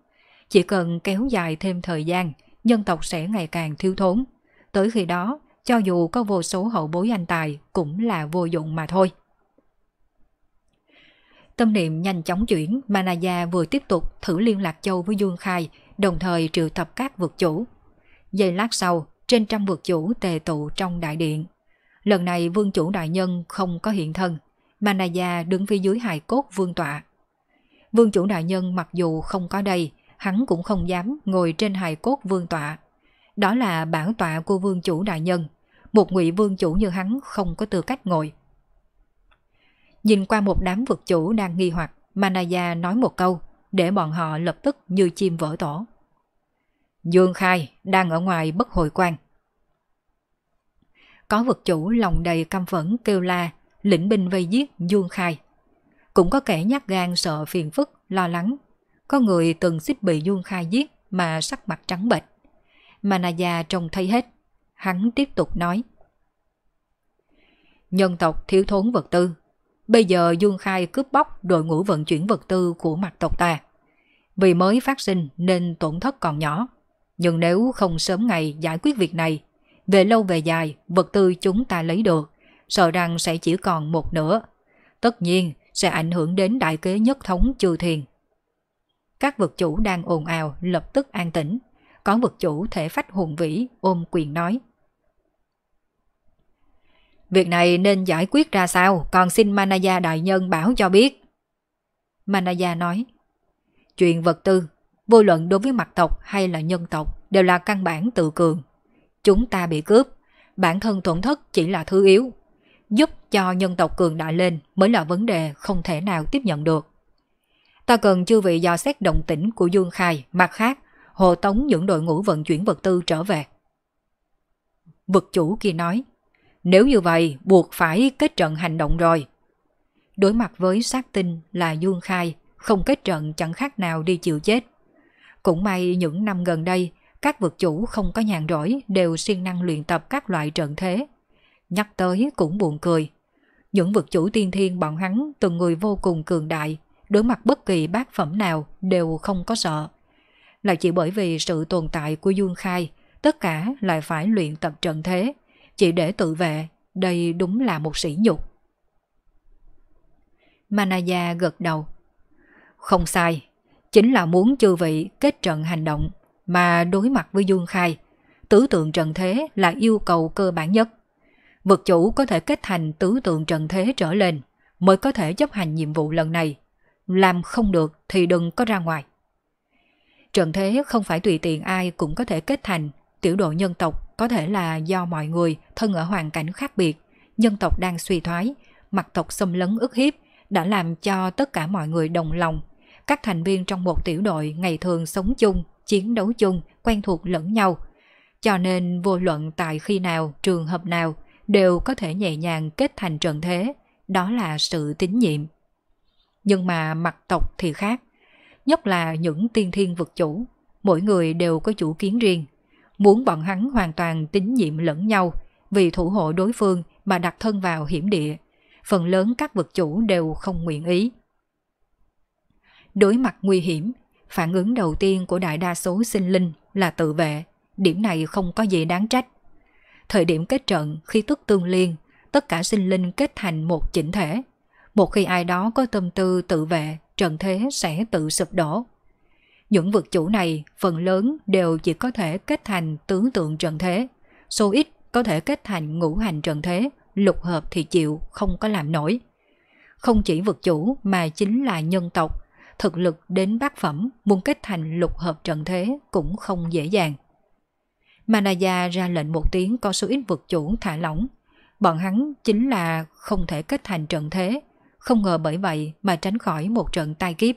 Chỉ cần kéo dài thêm thời gian, nhân tộc sẽ ngày càng thiếu thốn. Tới khi đó, cho dù có vô số hậu bối anh tài cũng là vô dụng mà thôi. Tâm niệm nhanh chóng chuyển, Manaya vừa tiếp tục thử liên lạc châu với Dương Khai, đồng thời triệu tập các vượt chủ. Giây lát sau, trên trăm vượt chủ tề tụ trong đại điện. Lần này vương chủ đại nhân không có hiện thân, Manaya đứng phía dưới hài cốt vương tọa. Vương chủ đại nhân mặc dù không có đây, hắn cũng không dám ngồi trên hài cốt vương tọa. Đó là bản tọa của vương chủ đại nhân, một ngụy vương chủ như hắn không có tư cách ngồi. Nhìn qua một đám vực chủ đang nghi hoặc, Manaya nói một câu, để bọn họ lập tức như chim vỡ tổ. Dương Khai đang ở ngoài bất hồi quan. Có vực chủ lòng đầy căm phẫn kêu la, lĩnh binh vây giết Dương Khai. Cũng có kẻ nhát gan sợ phiền phức, lo lắng. Có người từng xích bị Dương Khai giết mà sắc mặt trắng bệch. Manaya trông thấy hết. Hắn tiếp tục nói. Nhân tộc thiếu thốn vật tư, Bây giờ Dương Khai cướp bóc đội ngũ vận chuyển vật tư của mặt tộc ta. Vì mới phát sinh nên tổn thất còn nhỏ. Nhưng nếu không sớm ngày giải quyết việc này, về lâu về dài vật tư chúng ta lấy được, sợ rằng sẽ chỉ còn một nửa. Tất nhiên sẽ ảnh hưởng đến đại kế nhất thống chư thiền. Các vật chủ đang ồn ào lập tức an tĩnh. Có vật chủ thể phách hùng vĩ ôm quyền nói. Việc này nên giải quyết ra sao Còn xin Manaya Đại Nhân bảo cho biết Manaya nói Chuyện vật tư Vô luận đối với mặt tộc hay là nhân tộc Đều là căn bản tự cường Chúng ta bị cướp Bản thân tổn thất chỉ là thứ yếu Giúp cho nhân tộc cường đại lên Mới là vấn đề không thể nào tiếp nhận được Ta cần chư vị do xét động tĩnh của Dương Khai Mặt khác hộ tống những đội ngũ vận chuyển vật tư trở về vật chủ kia nói nếu như vậy, buộc phải kết trận hành động rồi. Đối mặt với sát tinh là Dương Khai, không kết trận chẳng khác nào đi chịu chết. Cũng may những năm gần đây, các vực chủ không có nhàn rỗi đều siêng năng luyện tập các loại trận thế. Nhắc tới cũng buồn cười. Những vực chủ tiên thiên bọn hắn từng người vô cùng cường đại, đối mặt bất kỳ bát phẩm nào đều không có sợ. Là chỉ bởi vì sự tồn tại của Dương Khai, tất cả lại phải luyện tập trận thế. Chỉ để tự vệ, đây đúng là một sỉ nhục. Manaya gật đầu. Không sai, chính là muốn chư vị kết trận hành động mà đối mặt với Dương Khai. Tứ tượng trần thế là yêu cầu cơ bản nhất. Vật chủ có thể kết thành tứ tượng trần thế trở lên mới có thể chấp hành nhiệm vụ lần này. Làm không được thì đừng có ra ngoài. trần thế không phải tùy tiện ai cũng có thể kết thành, tiểu đội nhân tộc có thể là do mọi người thân ở hoàn cảnh khác biệt, dân tộc đang suy thoái, mặt tộc xâm lấn ức hiếp đã làm cho tất cả mọi người đồng lòng. Các thành viên trong một tiểu đội ngày thường sống chung, chiến đấu chung, quen thuộc lẫn nhau. Cho nên vô luận tại khi nào, trường hợp nào, đều có thể nhẹ nhàng kết thành trận thế. Đó là sự tín nhiệm. Nhưng mà mặt tộc thì khác. Nhất là những tiên thiên vực chủ, mỗi người đều có chủ kiến riêng, muốn bọn hắn hoàn toàn tín nhiệm lẫn nhau, vì thủ hộ đối phương mà đặt thân vào hiểm địa. Phần lớn các vật chủ đều không nguyện ý. Đối mặt nguy hiểm, phản ứng đầu tiên của đại đa số sinh linh là tự vệ, điểm này không có gì đáng trách. Thời điểm kết trận khi tức tương liên, tất cả sinh linh kết thành một chỉnh thể. Một khi ai đó có tâm tư tự vệ, trận thế sẽ tự sụp đổ. Những vực chủ này phần lớn đều chỉ có thể kết thành tướng tượng trận thế, số ít có thể kết thành ngũ hành trận thế, lục hợp thì chịu, không có làm nổi. Không chỉ vực chủ mà chính là nhân tộc, thực lực đến bát phẩm muốn kết thành lục hợp trận thế cũng không dễ dàng. Manaya ra lệnh một tiếng có số ít vực chủ thả lỏng. Bọn hắn chính là không thể kết thành trận thế, không ngờ bởi vậy mà tránh khỏi một trận tai kiếp.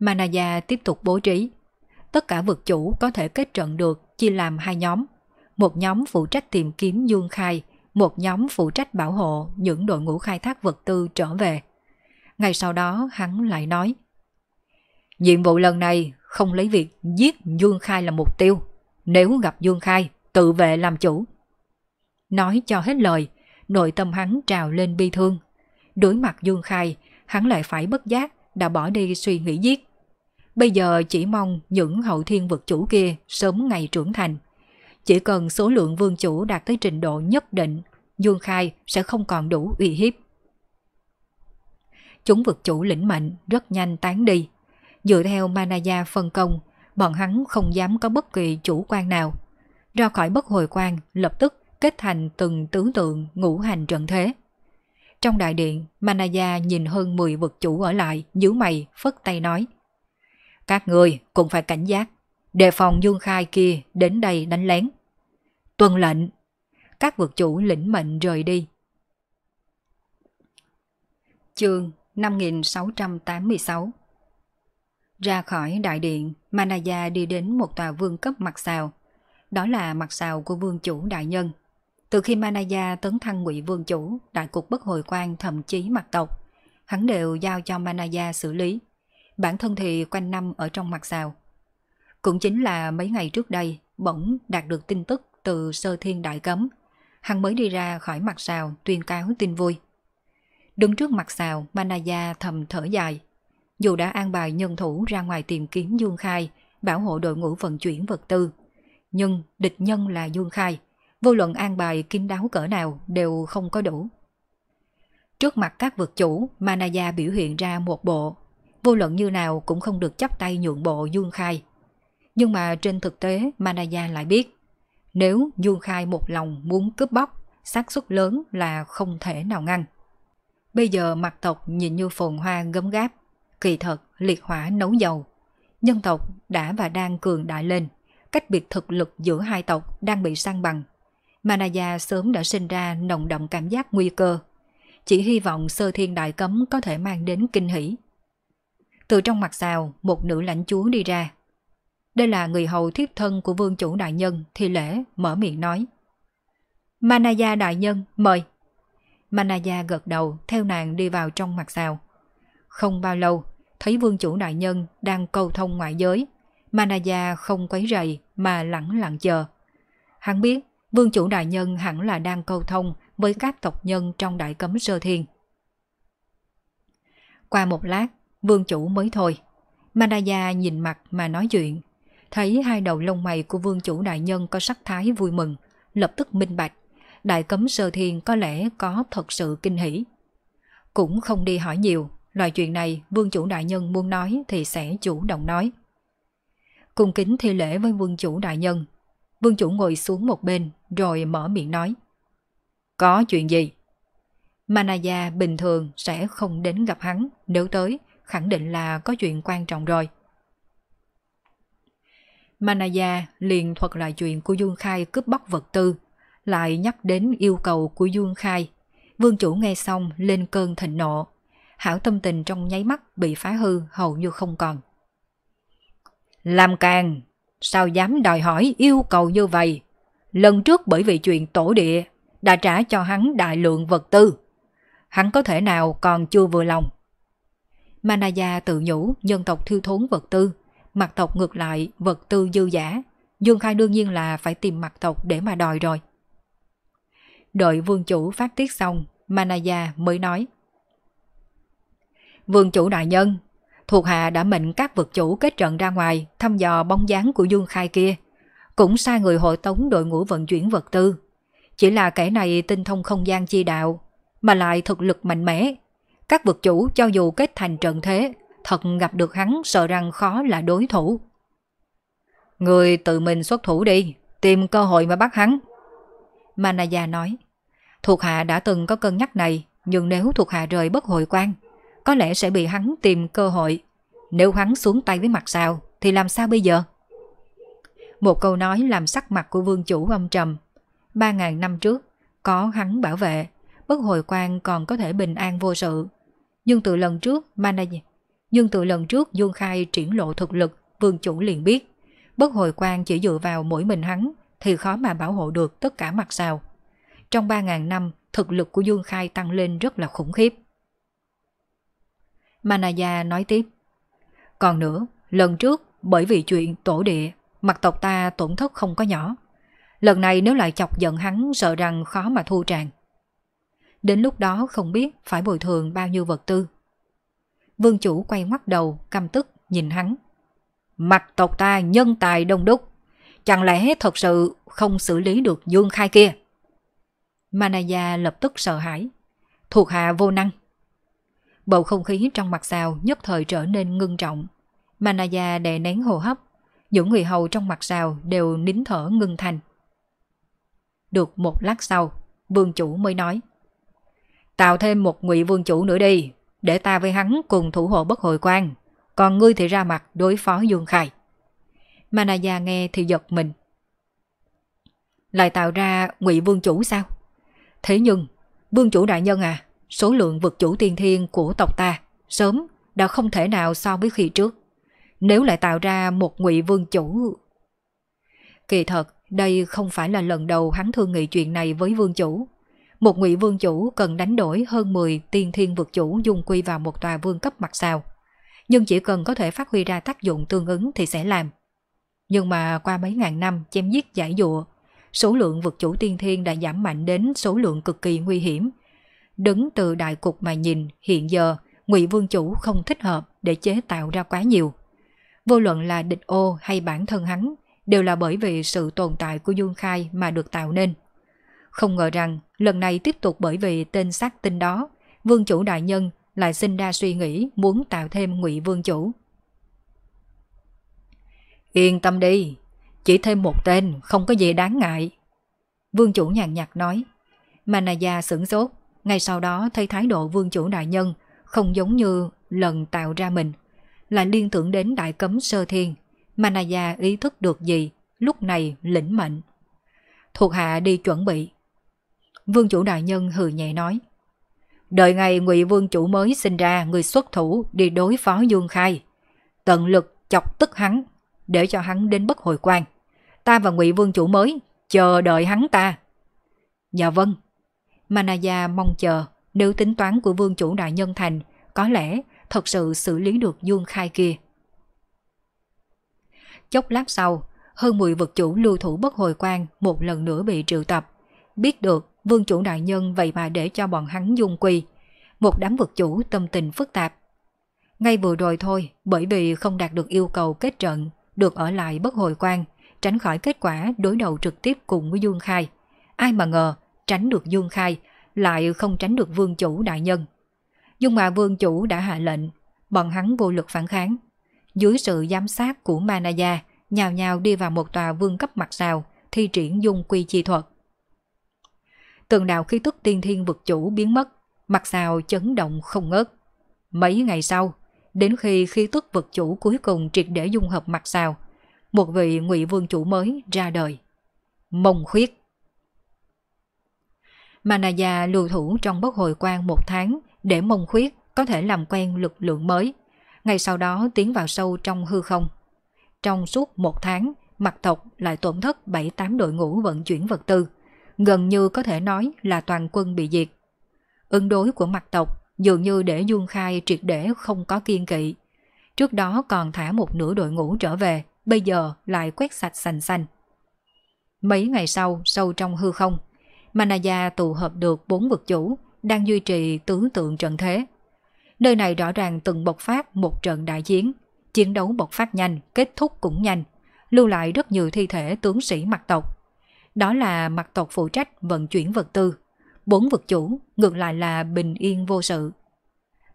Manaya tiếp tục bố trí. Tất cả vực chủ có thể kết trận được chia làm hai nhóm. Một nhóm phụ trách tìm kiếm dương khai, một nhóm phụ trách bảo hộ những đội ngũ khai thác vật tư trở về. Ngay sau đó hắn lại nói Nhiệm vụ lần này không lấy việc giết Dương Khai là mục tiêu. Nếu gặp Dương Khai, tự vệ làm chủ. Nói cho hết lời, nội tâm hắn trào lên bi thương. Đối mặt Dương Khai, hắn lại phải bất giác đã bỏ đi suy nghĩ giết. Bây giờ chỉ mong những hậu thiên vực chủ kia sớm ngày trưởng thành. Chỉ cần số lượng vương chủ đạt tới trình độ nhất định, Dương Khai sẽ không còn đủ uy hiếp. Chúng vực chủ lĩnh mệnh rất nhanh tán đi. Dựa theo Manaya phân công, bọn hắn không dám có bất kỳ chủ quan nào. Ra khỏi bất hồi quan, lập tức kết thành từng tứ tượng ngũ hành trận thế. Trong đại điện, Manaya nhìn hơn 10 vực chủ ở lại, nhíu mày, phất tay nói. Các người cũng phải cảnh giác, đề phòng Dương Khai kia đến đây đánh lén. Tuân lệnh. Các vực chủ lĩnh mệnh rời đi. Chương 5686 Ra khỏi đại điện, Manaya đi đến một tòa vương cấp mặt xào. Đó là mặt xào của vương chủ đại nhân từ khi Manaya tấn thăng ngụy vương chủ, đại cục bất hồi quan thậm chí mặt tộc, hắn đều giao cho Manaya xử lý. Bản thân thì quanh năm ở trong mặt xào. Cũng chính là mấy ngày trước đây, bỗng đạt được tin tức từ sơ thiên đại cấm. Hắn mới đi ra khỏi mặt xào tuyên cáo tin vui. Đứng trước mặt xào, Manaya thầm thở dài. Dù đã an bài nhân thủ ra ngoài tìm kiếm Dương Khai, bảo hộ đội ngũ vận chuyển vật tư. Nhưng địch nhân là Dương Khai vô luận an bài kín đáo cỡ nào đều không có đủ. Trước mặt các vực chủ, Manaya biểu hiện ra một bộ, vô luận như nào cũng không được chấp tay nhượng bộ Dương Khai. Nhưng mà trên thực tế Manaya lại biết, nếu Dương Khai một lòng muốn cướp bóc, xác suất lớn là không thể nào ngăn. Bây giờ mặt tộc nhìn như phồn hoa gấm gáp, kỳ thật liệt hỏa nấu dầu. Nhân tộc đã và đang cường đại lên, cách biệt thực lực giữa hai tộc đang bị sang bằng Manaya sớm đã sinh ra nồng động cảm giác nguy cơ. Chỉ hy vọng sơ thiên đại cấm có thể mang đến kinh hỷ. Từ trong mặt xào, một nữ lãnh chúa đi ra. Đây là người hầu thiếp thân của vương chủ đại nhân, thi lễ, mở miệng nói. Manaya đại nhân, mời. Manaya gật đầu, theo nàng đi vào trong mặt xào. Không bao lâu, thấy vương chủ đại nhân đang cầu thông ngoại giới. Manaya không quấy rầy mà lặng lặng chờ. Hắn biết vương chủ đại nhân hẳn là đang câu thông với các tộc nhân trong đại cấm sơ thiên. Qua một lát, vương chủ mới thôi. Manaya nhìn mặt mà nói chuyện. Thấy hai đầu lông mày của vương chủ đại nhân có sắc thái vui mừng, lập tức minh bạch. Đại cấm sơ thiên có lẽ có thật sự kinh hỷ. Cũng không đi hỏi nhiều, loại chuyện này vương chủ đại nhân muốn nói thì sẽ chủ động nói. cùng kính thi lễ với vương chủ đại nhân, Vương chủ ngồi xuống một bên rồi mở miệng nói. Có chuyện gì? Manaya bình thường sẽ không đến gặp hắn, nếu tới khẳng định là có chuyện quan trọng rồi. Manaya liền thuật lại chuyện của Dương Khai cướp bóc vật tư, lại nhắc đến yêu cầu của Dương Khai. Vương chủ nghe xong lên cơn thịnh nộ, hảo tâm tình trong nháy mắt bị phá hư hầu như không còn. Làm càng, sao dám đòi hỏi yêu cầu như vậy? Lần trước bởi vì chuyện tổ địa, đã trả cho hắn đại lượng vật tư. Hắn có thể nào còn chưa vừa lòng? Manaya tự nhủ nhân tộc thiêu thốn vật tư, mặt tộc ngược lại vật tư dư giả. Dương Khai đương nhiên là phải tìm mặt tộc để mà đòi rồi. Đợi vương chủ phát tiết xong, Manaya mới nói. Vương chủ đại nhân, thuộc hạ đã mệnh các vực chủ kết trận ra ngoài thăm dò bóng dáng của Dương Khai kia. Cũng sai người hội tống đội ngũ vận chuyển vật tư. Chỉ là kẻ này tinh thông không gian chi đạo, mà lại thực lực mạnh mẽ. Các vực chủ cho dù kết thành trận thế, thật gặp được hắn sợ rằng khó là đối thủ. Người tự mình xuất thủ đi, tìm cơ hội mà bắt hắn. Manaya nói, thuộc hạ đã từng có cân nhắc này, nhưng nếu thuộc hạ rời bất hội quan, có lẽ sẽ bị hắn tìm cơ hội. Nếu hắn xuống tay với mặt sao, thì làm sao bây giờ? Một câu nói làm sắc mặt của vương chủ âm trầm. Ba ngàn năm trước, có hắn bảo vệ, bất hồi quan còn có thể bình an vô sự. Nhưng từ lần trước, Manaj, nhưng từ lần trước Dương Khai triển lộ thực lực, vương chủ liền biết. Bất hồi quan chỉ dựa vào mỗi mình hắn thì khó mà bảo hộ được tất cả mặt sao. Trong 3.000 năm, thực lực của Dương Khai tăng lên rất là khủng khiếp. Manaya nói tiếp. Còn nữa, lần trước bởi vì chuyện tổ địa, mặt tộc ta tổn thất không có nhỏ. Lần này nếu lại chọc giận hắn sợ rằng khó mà thu tràng. Đến lúc đó không biết phải bồi thường bao nhiêu vật tư. Vương chủ quay mắt đầu, căm tức, nhìn hắn. Mặt tộc ta nhân tài đông đúc. Chẳng lẽ thật sự không xử lý được Dương Khai kia? Manaya lập tức sợ hãi. Thuộc hạ vô năng, Bầu không khí trong mặt sào nhất thời trở nên ngưng trọng. Manaya đè nén hô hấp, những người hầu trong mặt sào đều nín thở ngưng thành. Được một lát sau, vương chủ mới nói. Tạo thêm một ngụy vương chủ nữa đi, để ta với hắn cùng thủ hộ bất hồi quan, còn ngươi thì ra mặt đối phó Dương Khải. Manaya nghe thì giật mình. Lại tạo ra ngụy vương chủ sao? Thế nhưng, vương chủ đại nhân à, Số lượng vật chủ tiên thiên của tộc ta sớm đã không thể nào so với khi trước. Nếu lại tạo ra một ngụy vương chủ... Kỳ thật, đây không phải là lần đầu hắn thương nghị chuyện này với vương chủ. Một ngụy vương chủ cần đánh đổi hơn 10 tiên thiên vực chủ dung quy vào một tòa vương cấp mặt sao. Nhưng chỉ cần có thể phát huy ra tác dụng tương ứng thì sẽ làm. Nhưng mà qua mấy ngàn năm chém giết giải dụa, số lượng vực chủ tiên thiên đã giảm mạnh đến số lượng cực kỳ nguy hiểm – Đứng từ đại cục mà nhìn, hiện giờ, ngụy Vương Chủ không thích hợp để chế tạo ra quá nhiều. Vô luận là địch ô hay bản thân hắn, đều là bởi vì sự tồn tại của Dương Khai mà được tạo nên. Không ngờ rằng, lần này tiếp tục bởi vì tên xác tinh đó, Vương Chủ Đại Nhân lại sinh ra suy nghĩ muốn tạo thêm ngụy Vương Chủ. Yên tâm đi, chỉ thêm một tên, không có gì đáng ngại. Vương chủ nhàn nhạt nói. Mà nà già sửng sốt, ngay sau đó thấy thái độ vương chủ đại nhân không giống như lần tạo ra mình. Lại liên tưởng đến đại cấm sơ thiên. Manaya ý thức được gì, lúc này lĩnh mệnh. Thuộc hạ đi chuẩn bị. Vương chủ đại nhân hừ nhẹ nói. Đợi ngày ngụy vương chủ mới sinh ra người xuất thủ đi đối phó Dương Khai. Tận lực chọc tức hắn, để cho hắn đến bất hồi quan. Ta và ngụy vương chủ mới, chờ đợi hắn ta. Dạ vâng. Manaya mong chờ nếu tính toán của vương chủ đại nhân thành có lẽ thật sự xử lý được Dương Khai kia. Chốc lát sau, hơn 10 vật chủ lưu thủ bất hồi quan một lần nữa bị triệu tập. Biết được vương chủ đại nhân vậy mà để cho bọn hắn dung quy. Một đám vật chủ tâm tình phức tạp. Ngay vừa rồi thôi, bởi vì không đạt được yêu cầu kết trận, được ở lại bất hồi quan, tránh khỏi kết quả đối đầu trực tiếp cùng với Dương Khai. Ai mà ngờ, tránh được Dương Khai, lại không tránh được vương chủ đại nhân. Nhưng mà vương chủ đã hạ lệnh, bọn hắn vô lực phản kháng. Dưới sự giám sát của Manaya, nhào nhào đi vào một tòa vương cấp mặt sào thi triển dung quy chi thuật. tường đạo khí tức tiên thiên vực chủ biến mất, mặt sào chấn động không ngớt. Mấy ngày sau, đến khi khí tức vực chủ cuối cùng triệt để dung hợp mặt sào một vị ngụy vương chủ mới ra đời. Mông khuyết Manaya lưu thủ trong bất hồi quan một tháng để mông khuyết có thể làm quen lực lượng mới. Ngay sau đó tiến vào sâu trong hư không. Trong suốt một tháng, mặt tộc lại tổn thất 7-8 đội ngũ vận chuyển vật tư. Gần như có thể nói là toàn quân bị diệt. Ứng đối của mặt tộc dường như để Dương Khai triệt để không có kiên kỵ. Trước đó còn thả một nửa đội ngũ trở về, bây giờ lại quét sạch sành xanh. Mấy ngày sau, sâu trong hư không, Manaya tụ hợp được bốn vực chủ đang duy trì tứ tượng trận thế. Nơi này rõ ràng từng bộc phát một trận đại chiến, chiến đấu bộc phát nhanh, kết thúc cũng nhanh, lưu lại rất nhiều thi thể tướng sĩ mặt tộc. Đó là mặt tộc phụ trách vận chuyển vật tư. Bốn vực chủ ngược lại là bình yên vô sự.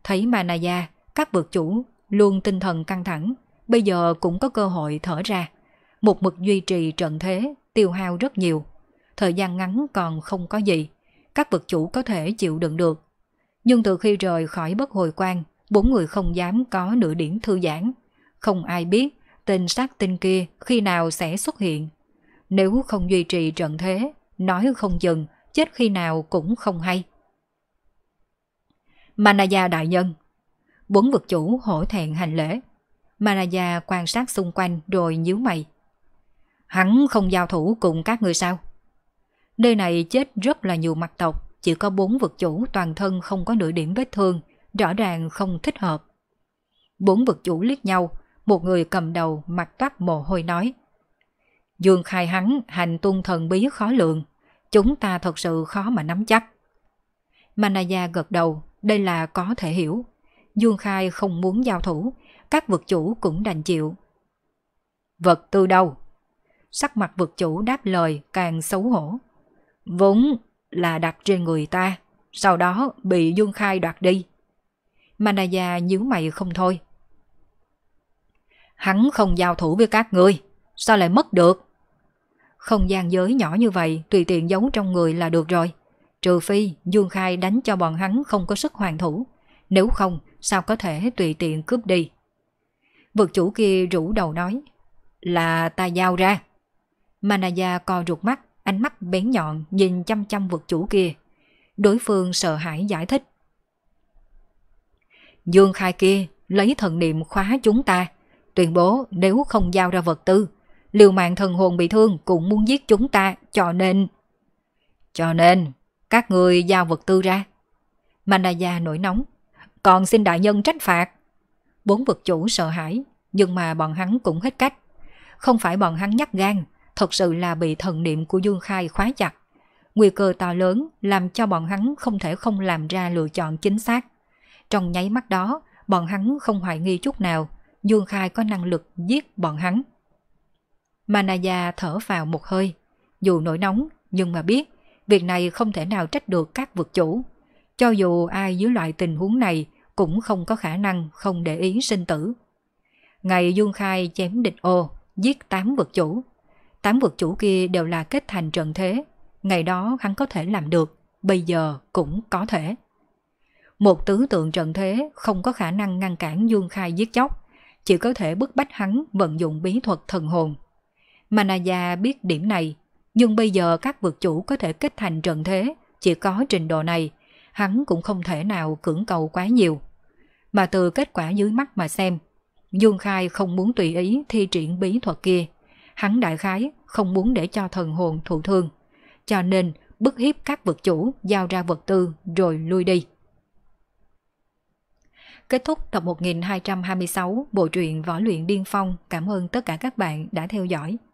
Thấy Manaya, các vực chủ luôn tinh thần căng thẳng, bây giờ cũng có cơ hội thở ra. Một mực duy trì trận thế, tiêu hao rất nhiều thời gian ngắn còn không có gì, các vực chủ có thể chịu đựng được. Nhưng từ khi rời khỏi bất hồi quan, bốn người không dám có nửa điểm thư giãn. Không ai biết tên sát tinh kia khi nào sẽ xuất hiện. Nếu không duy trì trận thế, nói không dừng, chết khi nào cũng không hay. Manaya đại nhân Bốn vực chủ hổ thẹn hành lễ. Manaya quan sát xung quanh rồi nhíu mày. Hắn không giao thủ cùng các người sao? Nơi này chết rất là nhiều mặt tộc, chỉ có bốn vực chủ toàn thân không có nửa điểm vết thương, rõ ràng không thích hợp. Bốn vực chủ liếc nhau, một người cầm đầu mặt toát mồ hôi nói. Dương khai hắn hành tung thần bí khó lượng, chúng ta thật sự khó mà nắm chắc. Manaya gật đầu, đây là có thể hiểu. Dương khai không muốn giao thủ, các vực chủ cũng đành chịu. Vật từ đâu? Sắc mặt vực chủ đáp lời càng xấu hổ vốn là đặt trên người ta, sau đó bị Dương Khai đoạt đi. Manaya nhíu mày không thôi. Hắn không giao thủ với các ngươi, sao lại mất được? Không gian giới nhỏ như vậy tùy tiện giấu trong người là được rồi. Trừ phi Dương Khai đánh cho bọn hắn không có sức hoàn thủ, nếu không sao có thể tùy tiện cướp đi. vật chủ kia rủ đầu nói, là ta giao ra. Manaya co rụt mắt, ánh mắt bén nhọn nhìn chăm chăm vật chủ kia. Đối phương sợ hãi giải thích. Dương Khai kia lấy thần niệm khóa chúng ta, tuyên bố nếu không giao ra vật tư, liều mạng thần hồn bị thương cũng muốn giết chúng ta, cho nên... Cho nên, các người giao vật tư ra. Manaya nổi nóng, còn xin đại nhân trách phạt. Bốn vật chủ sợ hãi, nhưng mà bọn hắn cũng hết cách. Không phải bọn hắn nhắc gan, thật sự là bị thần niệm của Dương Khai khóa chặt. Nguy cơ to lớn làm cho bọn hắn không thể không làm ra lựa chọn chính xác. Trong nháy mắt đó, bọn hắn không hoài nghi chút nào, Dương Khai có năng lực giết bọn hắn. Manaya thở vào một hơi, dù nổi nóng nhưng mà biết việc này không thể nào trách được các vực chủ. Cho dù ai dưới loại tình huống này cũng không có khả năng không để ý sinh tử. Ngày Dương Khai chém địch ô, giết tám vực chủ, tám vực chủ kia đều là kết thành trận thế. Ngày đó hắn có thể làm được, bây giờ cũng có thể. Một tứ tượng trận thế không có khả năng ngăn cản Dương Khai giết chóc, chỉ có thể bức bách hắn vận dụng bí thuật thần hồn. Manaya biết điểm này, nhưng bây giờ các vực chủ có thể kết thành trận thế, chỉ có trình độ này, hắn cũng không thể nào cưỡng cầu quá nhiều. Mà từ kết quả dưới mắt mà xem, Dương Khai không muốn tùy ý thi triển bí thuật kia. Hắn đại khái không muốn để cho thần hồn thụ thương, cho nên bức hiếp các vật chủ giao ra vật tư rồi lui đi. Kết thúc tập 1226 bộ truyện Võ luyện Điên Phong. Cảm ơn tất cả các bạn đã theo dõi.